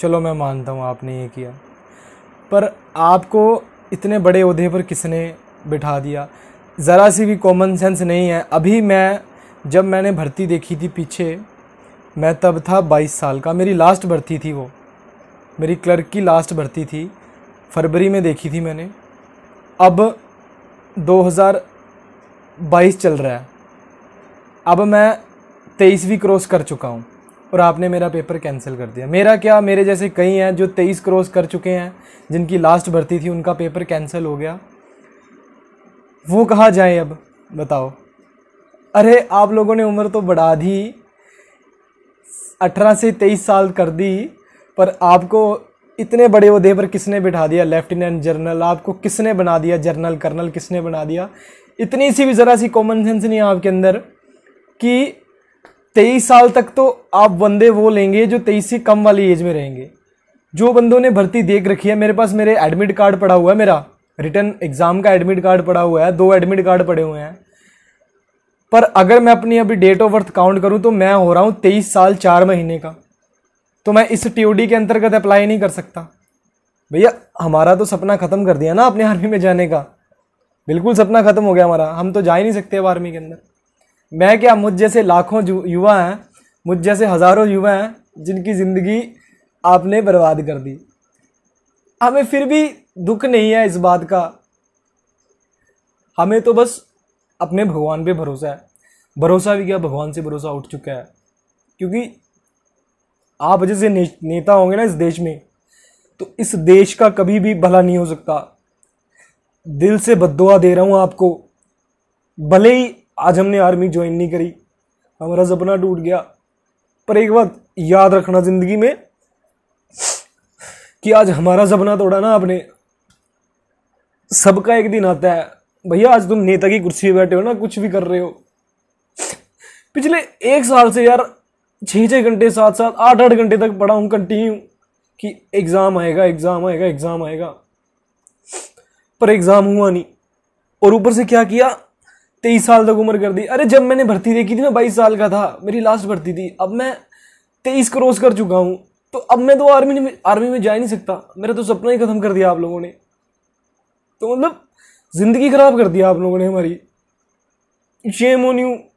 चलो मैं मानता हूँ आपने ये किया पर आपको इतने बड़े अहदे पर किसने बिठा दिया ज़रा सी भी कॉमन सेंस नहीं है अभी मैं जब मैंने भर्ती देखी थी पीछे मैं तब था 22 साल का मेरी लास्ट भर्ती थी वो मेरी क्लर्क की लास्ट भर्ती थी फरवरी में देखी थी मैंने अब 2022 चल रहा है अब मैं तेईसवीं क्रॉस कर चुका हूँ और आपने मेरा पेपर कैंसिल कर दिया मेरा क्या मेरे जैसे कई हैं जो तेईस क्रॉस कर चुके हैं जिनकी लास्ट भर्ती थी उनका पेपर कैंसिल हो गया वो कहाँ जाए अब बताओ अरे आप लोगों ने उम्र तो बढ़ा दी अठारह से तेईस साल कर दी पर आपको इतने बड़े उदे पर किसने बिठा दिया लेफ्टिनेंट जनरल आपको किसने बना दिया जनरल कर्नल किसने बना दिया इतनी सी भी ज़रा सी कॉमन सेंस नहीं है आपके अंदर कि तेईस साल तक तो आप बंदे वो लेंगे जो तेईस से कम वाली एज में रहेंगे जो बंदों ने भर्ती देख रखी है मेरे पास मेरे एडमिट कार्ड पड़ा हुआ है मेरा रिटर्न एग्ज़ाम का एडमिट कार्ड पड़ा हुआ है दो एडमिट कार्ड पड़े हुए हैं पर अगर मैं अपनी अभी डेट ऑफ बर्थ काउंट करूं तो मैं हो रहा हूं तेईस साल चार महीने का तो मैं इस टीओडी के अंतर्गत अप्लाई नहीं कर सकता भैया हमारा तो सपना ख़त्म कर दिया ना अपने आर्मी में जाने का बिल्कुल सपना ख़त्म हो गया हमारा हम तो जा ही नहीं सकते अब आर्मी के अंदर मैं क्या मुझ जैसे लाखों युवा हैं मुझ जैसे हज़ारों युवा हैं जिनकी ज़िंदगी आपने बर्बाद कर दी हमें फिर भी दुख नहीं है इस बात का हमें तो बस अपने भगवान पे भरोसा है भरोसा भी क्या भगवान से भरोसा उठ चुका है क्योंकि आप जैसे ने, नेता होंगे ना इस देश में तो इस देश का कभी भी भला नहीं हो सकता दिल से बदुआ दे रहा हूँ आपको भले ही आज हमने आर्मी ज्वाइन नहीं करी हमारा सपना टूट गया पर एक बात याद रखना ज़िंदगी में कि आज हमारा सपना तोड़ा ना आपने सबका एक दिन आता है भैया आज तुम नेता की कुर्सी पर बैठे हो ना कुछ भी कर रहे हो पिछले एक साल से यार छः छः घंटे सात सात आठ आठ घंटे तक पढ़ा हूँ कंटिन्यू कि एग्ज़ाम आएगा एग्ज़ाम आएगा एग्ज़ाम आएगा पर एग्ज़ाम हुआ नहीं और ऊपर से क्या किया तेईस साल तक उम्र कर दी अरे जब मैंने भर्ती देखी थी मैं बाईस साल का था मेरी लास्ट भर्ती थी अब मैं तेईस क्रॉस कर चुका हूँ तो अब मैं तो आर्मी में आर्मी में जा ही नहीं सकता मेरा तो सपना ही ख़त्म कर दिया आप लोगों ने तो मतलब ज़िंदगी ख़राब कर दिया आप लोगों ने हमारी शेम ऑन यू